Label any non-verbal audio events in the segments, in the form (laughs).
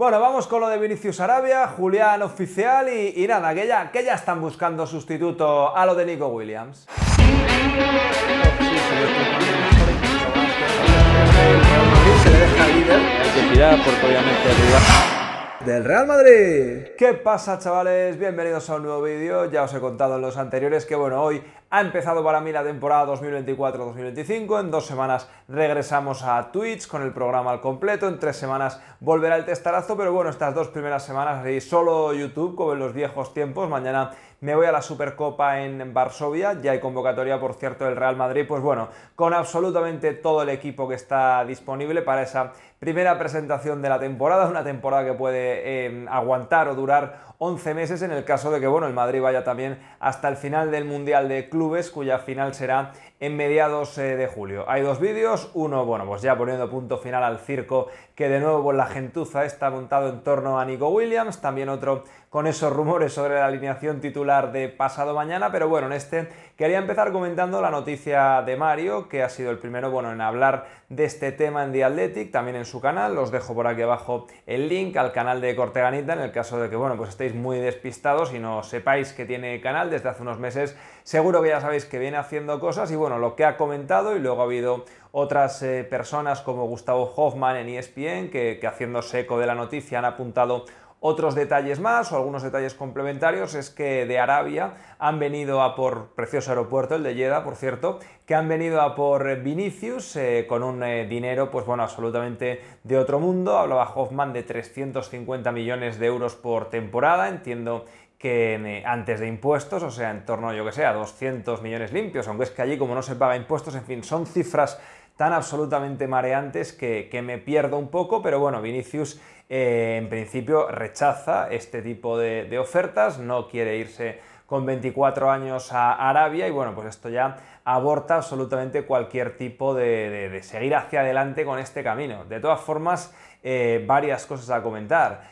Bueno, vamos con lo de Vinicius Arabia, Julián oficial y, nada, que ya, están buscando sustituto a lo de Nico Williams del Real Madrid. ¿Qué pasa chavales? Bienvenidos a un nuevo vídeo. Ya os he contado en los anteriores que bueno, hoy ha empezado para mí la temporada 2024-2025. En dos semanas regresamos a Twitch con el programa al completo. En tres semanas volverá el testarazo. Pero bueno, estas dos primeras semanas ahí solo YouTube como en los viejos tiempos. Mañana me voy a la Supercopa en Varsovia, ya hay convocatoria, por cierto, del Real Madrid, pues bueno, con absolutamente todo el equipo que está disponible para esa primera presentación de la temporada, una temporada que puede em, aguantar o durar 11 meses en el caso de que, bueno, el Madrid vaya también hasta el final del Mundial de Clubes, cuya final será en mediados eh, de julio. Hay dos vídeos, uno, bueno, pues ya poniendo punto final al circo, que de nuevo la gentuza está montado en torno a Nico Williams, también otro con esos rumores sobre la alineación titular de pasado mañana, pero bueno, en este quería empezar comentando la noticia de Mario, que ha sido el primero, bueno, en hablar de este tema en The Athletic, también en su canal, os dejo por aquí abajo el link al canal de Corteganita, en el caso de que, bueno, pues estéis muy despistados y no sepáis que tiene canal desde hace unos meses Seguro que ya sabéis que viene haciendo cosas y bueno, lo que ha comentado y luego ha habido otras eh, personas como Gustavo Hoffman en ESPN que, haciéndose eco de la noticia han apuntado otros detalles más o algunos detalles complementarios es que de Arabia han venido a por, precioso aeropuerto, el de Jeddah, por cierto, que han venido a por Vinicius eh, con un eh, dinero, pues bueno, absolutamente de otro mundo. Hablaba Hoffman de 350 millones de euros por temporada. Entiendo que eh, antes de impuestos, o sea, en torno, yo que sea, a 200 millones limpios, aunque es que allí como no se paga impuestos, en fin, son cifras tan absolutamente mareantes que, me pierdo un poco, pero bueno, Vinicius eh, en principio rechaza este tipo de, ofertas, no quiere irse con 24 años a Arabia y bueno, pues esto ya aborta absolutamente cualquier tipo de, seguir hacia adelante con este camino. De todas formas, eh, varias cosas a comentar.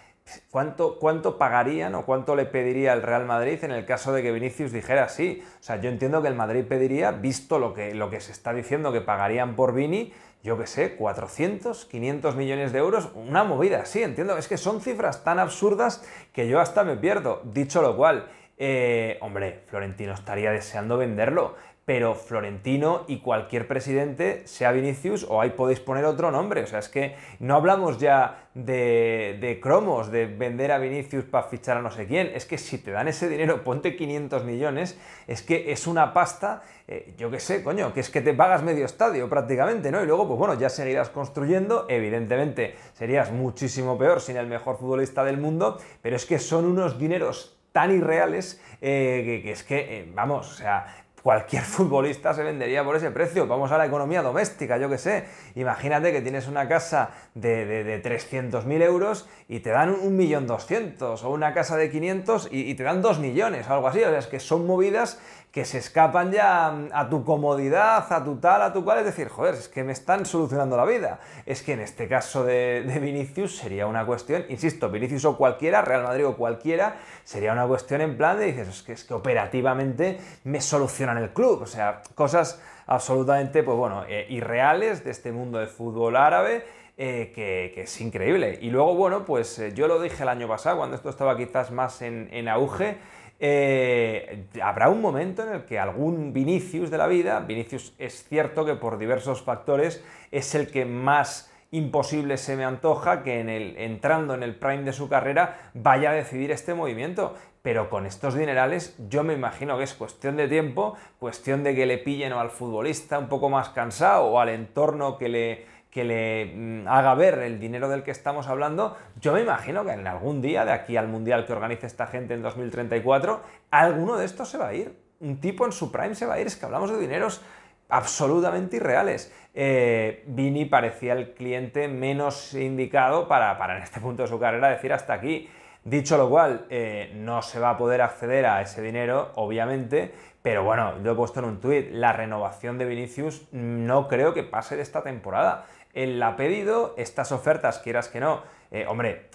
¿Cuánto, ¿Cuánto pagarían o cuánto le pediría el Real Madrid en el caso de que Vinicius dijera sí? O sea, yo entiendo que el Madrid pediría, visto lo que, lo que se está diciendo que pagarían por Vini, yo qué sé, 400, 500 millones de euros, una movida, sí, entiendo. Es que son cifras tan absurdas que yo hasta me pierdo. Dicho lo cual, eh, hombre, Florentino estaría deseando venderlo, pero Florentino y cualquier presidente, sea Vinicius o ahí podéis poner otro nombre. O sea, es que no hablamos ya de, cromos, de vender a Vinicius para fichar a no sé quién. Es que si te dan ese dinero, ponte 500 millones, es que es una pasta, eh, yo qué sé, coño, que es que te pagas medio estadio prácticamente, ¿no? Y luego, pues bueno, ya seguirás construyendo. Evidentemente, serías muchísimo peor sin el mejor futbolista del mundo, pero es que son unos dineros tan irreales eh, que, es que, eh, vamos, o sea, cualquier (laughs) futbolista se vendería por ese precio. Vamos a la economía doméstica, yo que sé. Imagínate que tienes una casa de, de, 300.000 euros y te dan 1.200.000 o una casa de 500 y, te dan 2 millones o algo así. O sea, es que son movidas que se escapan ya mm, a tu comodidad, a tu tal, a tu cual, es decir, joder, es que me están solucionando la vida. Es que en este caso de, de, Vinicius sería una cuestión, insisto, Vinicius o cualquiera, Real Madrid o cualquiera, sería una cuestión en plan de dices, es que, es que operativamente me solucionan el club, o sea, cosas absolutamente, pues bueno, eh, irreales de este mundo de fútbol árabe. Eh, que, es increíble. Y luego, bueno, pues eh, yo lo dije el año pasado, cuando esto estaba quizás más en, auge, habrá un momento en el que algún Vinicius de la vida, Vinicius es cierto que por diversos factores es el que más imposible se me antoja que en el, entrando en el prime de su carrera vaya a decidir este movimiento. Pero con estos dinerales yo me imagino que es cuestión de tiempo, cuestión de que le pillen o al futbolista un poco más cansado o al entorno que le, que le mm, haga ver el dinero del que estamos hablando, yo me imagino que en algún día, de aquí al Mundial que organice esta gente en 2034, alguno de estos se va a ir. Un tipo en su prime se va a ir. Es que hablamos de dineros absolutamente irreales. Eh, Vini parecía el cliente menos indicado para, para, en este punto de su carrera decir hasta aquí. Dicho lo cual, eh, no se va a poder acceder a ese dinero, obviamente, pero bueno, lo he puesto en un tuit, la renovación de Vinicius no creo que pase de esta temporada. Él la ha pedido, estas ofertas, quieras que no, eh, hombre,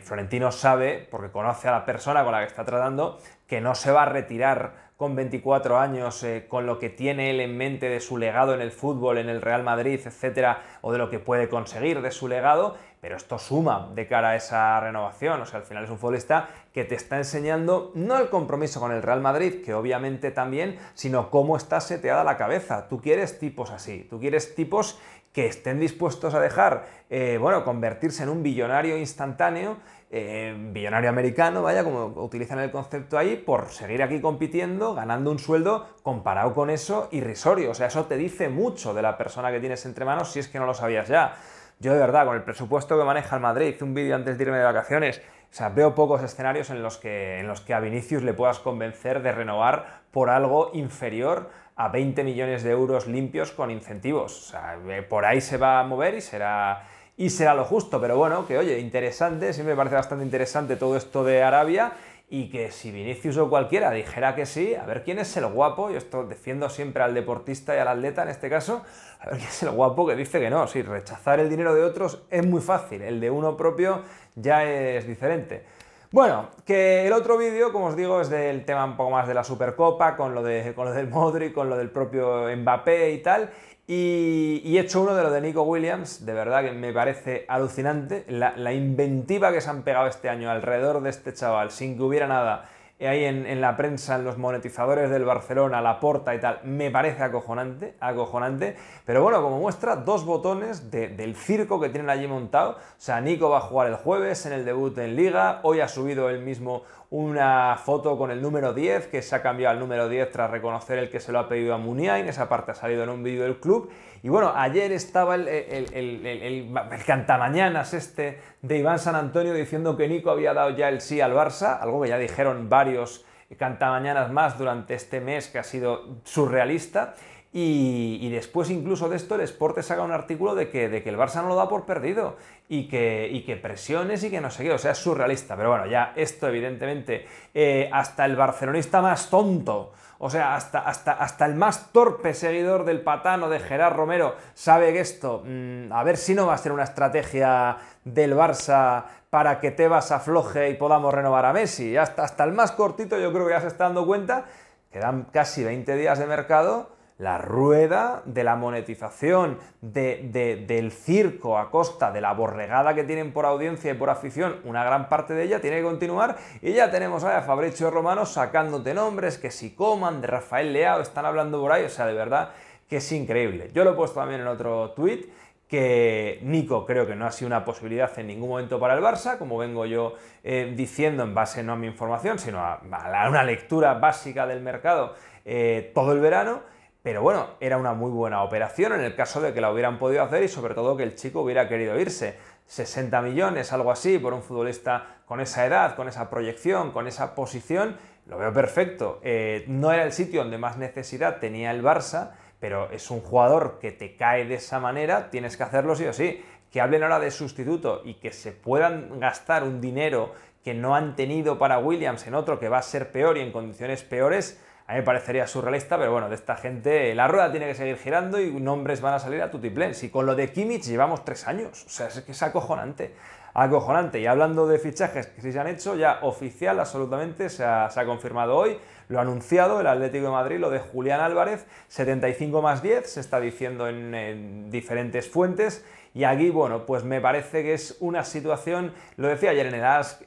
Florentino sabe, porque conoce a la persona con la que está tratando, que no se va a retirar con 24 años, eh, con lo que tiene él en mente de su legado en el fútbol, en el Real Madrid, etcétera, o de lo que puede conseguir de su legado, pero esto suma de cara a esa renovación. O sea, al final es un futbolista que te está enseñando no el compromiso con el Real Madrid, que obviamente también, sino cómo está seteada la cabeza. Tú quieres tipos así, tú quieres tipos que estén dispuestos a dejar, eh, bueno, convertirse en un billonario instantáneo, eh, billonario americano, vaya, como utilizan el concepto ahí, por seguir aquí compitiendo, ganando un sueldo comparado con eso irrisorio. O sea, eso te dice mucho de la persona que tienes entre manos si es que no lo sabías ya. Yo de verdad, con el presupuesto que maneja el Madrid, hice un vídeo antes de irme de vacaciones, sea, veo pocos escenarios en los, que, en los que a Vinicius le puedas convencer de renovar por algo inferior a 20 millones de euros limpios con incentivos. O sea, eh, por ahí se va a mover y será, y será lo justo. Pero bueno, que oye, interesante, siempre me parece bastante interesante todo esto de Arabia y que si Vinicius o cualquiera dijera que sí, a ver quién es el guapo, yo esto defiendo siempre al deportista y al atleta en este caso, a ver quién es el guapo que dice que no, si rechazar el dinero de otros es muy fácil, el de uno propio ya es diferente. Bueno, que el otro vídeo, como os digo, es del tema un poco más de la Supercopa, con lo, de, con lo del Modric, con lo del propio Mbappé y tal. Y, he hecho uno de lo de Nico Williams, de verdad que me parece alucinante la inventiva que se han pegado este año alrededor de este chaval, sin que hubiera nada ahí en, la prensa, en los monetizadores del Barcelona, la porta y tal, me parece acojonante, acojonante. Pero bueno, como muestra, dos botones del circo que tienen allí montado. O sea, Nico va a jugar el jueves en el debut en Liga, hoy ha subido el mismo una foto con el número 10, que se ha cambiado al número 10 tras reconocer el que se lo ha pedido a Muniain, esa parte ha salido en un vídeo del club. Y bueno, ayer estaba el, el, cantamañanas este de Iván San Antonio diciendo que Nico había dado ya el sí al Barça, algo que ya dijeron varios cantamañanas más durante este mes que ha sido surrealista. Y, después incluso de esto el Sportes saca un artículo de que, de que el Barça no lo da por perdido y que, y que, presiones y que no sé qué, o sea, es surrealista. Pero bueno, ya esto evidentemente eh, hasta el barcelonista más tonto, o sea, hasta, hasta, hasta, el más torpe seguidor del patano de Gerard Romero sabe que esto, mm, a ver si no va a ser una estrategia del Barça para que te Tebas afloje y podamos renovar a Messi. Hasta, hasta el más cortito yo creo que ya se está dando cuenta, quedan casi 20 días de mercado la rueda de la monetización, del circo a costa de la borregada que tienen por audiencia y por afición, una gran parte de ella tiene que continuar y ya tenemos a Fabricio Romano sacándote nombres, que si coman, de Rafael Leao, están hablando por ahí, o sea, de verdad que es increíble. Yo lo he puesto también en otro tuit, que Nico creo que no ha sido una posibilidad en ningún momento para el Barça, como vengo yo eh, diciendo en base no a mi información, sino a, una lectura básica del mercado eh, todo el verano pero bueno, era una muy buena operación en el caso de que la hubieran podido hacer y sobre todo que el chico hubiera querido irse. 60 millones, algo así, por un futbolista con esa edad, con esa proyección, con esa posición, lo veo perfecto. Eh, no era el sitio donde más necesidad tenía el Barça, pero es un jugador que te cae de esa manera, tienes que hacerlo sí o sí. Que hablen ahora de sustituto y que se puedan gastar un dinero que no han tenido para Williams en otro que va a ser peor y en condiciones peores, a mí me parecería surrealista, pero bueno, de esta gente la rueda tiene que seguir girando y nombres van a salir a tutiplén. Si con lo de Kimmich llevamos tres años, o sea, es que es acojonante. Acojonante. Y hablando de fichajes que se han hecho, ya oficial absolutamente, se ha, confirmado hoy, lo ha anunciado el Atlético de Madrid, lo de Julián Álvarez, 75 más 10, se está diciendo en diferentes fuentes y aquí, bueno, pues me parece que es una situación, lo decía ayer en el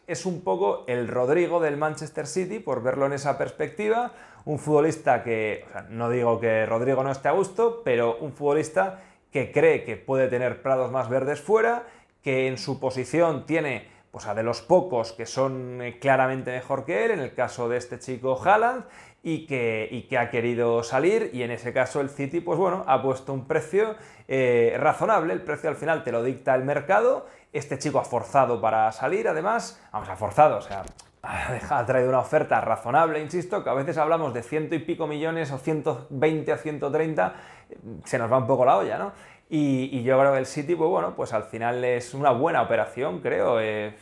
es un poco el Rodrigo del Manchester City, por verlo en esa perspectiva, un futbolista que, no digo que Rodrigo no esté a gusto, pero un futbolista que cree que puede tener prados más verdes fuera, que en su posición tiene o sea, de los pocos que son eh, claramente mejor que él, en el caso de este chico Haaland, y que, y que ha querido salir, y en ese caso el City, pues bueno, ha puesto un precio eh, razonable, el precio al final te lo dicta el mercado, este chico ha forzado para salir, además, vamos, ha forzado, o sea, ha traído una oferta razonable, insisto, que a veces hablamos de ciento y pico millones o 120 a 130, se nos va un poco la olla, ¿no? Y, yo creo que el City, pues bueno, pues al final es una buena operación, creo. Eh,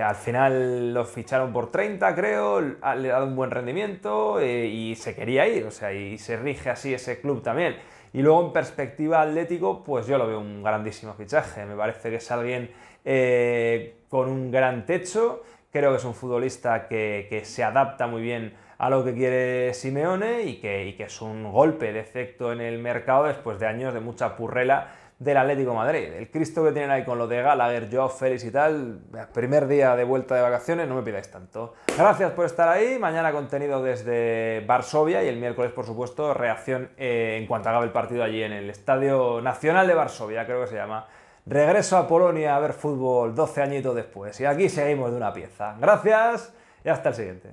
al final lo ficharon por 30, creo, le ha dado un buen rendimiento eh, y se quería ir, o sea, y se rige así ese club también. Y luego en perspectiva atlético, pues yo lo veo un grandísimo fichaje. Me parece que es alguien eh, con un gran techo, Creo que es un futbolista que, se adapta muy bien a lo que quiere Simeone y que, es un golpe de efecto en el mercado después de años de mucha purrela del Atlético Madrid. El Cristo que tienen ahí con lo de Gallagher, Joe Félix y tal, primer día de vuelta de vacaciones, no me pidáis tanto. Gracias por estar ahí, mañana contenido desde Varsovia y el miércoles, por supuesto, reacción eh, en cuanto acabe el partido allí en el Estadio Nacional de Varsovia, creo que se llama. Regreso a Polonia a ver fútbol 12 añitos después. Y aquí seguimos de una pieza. Gracias y hasta el siguiente.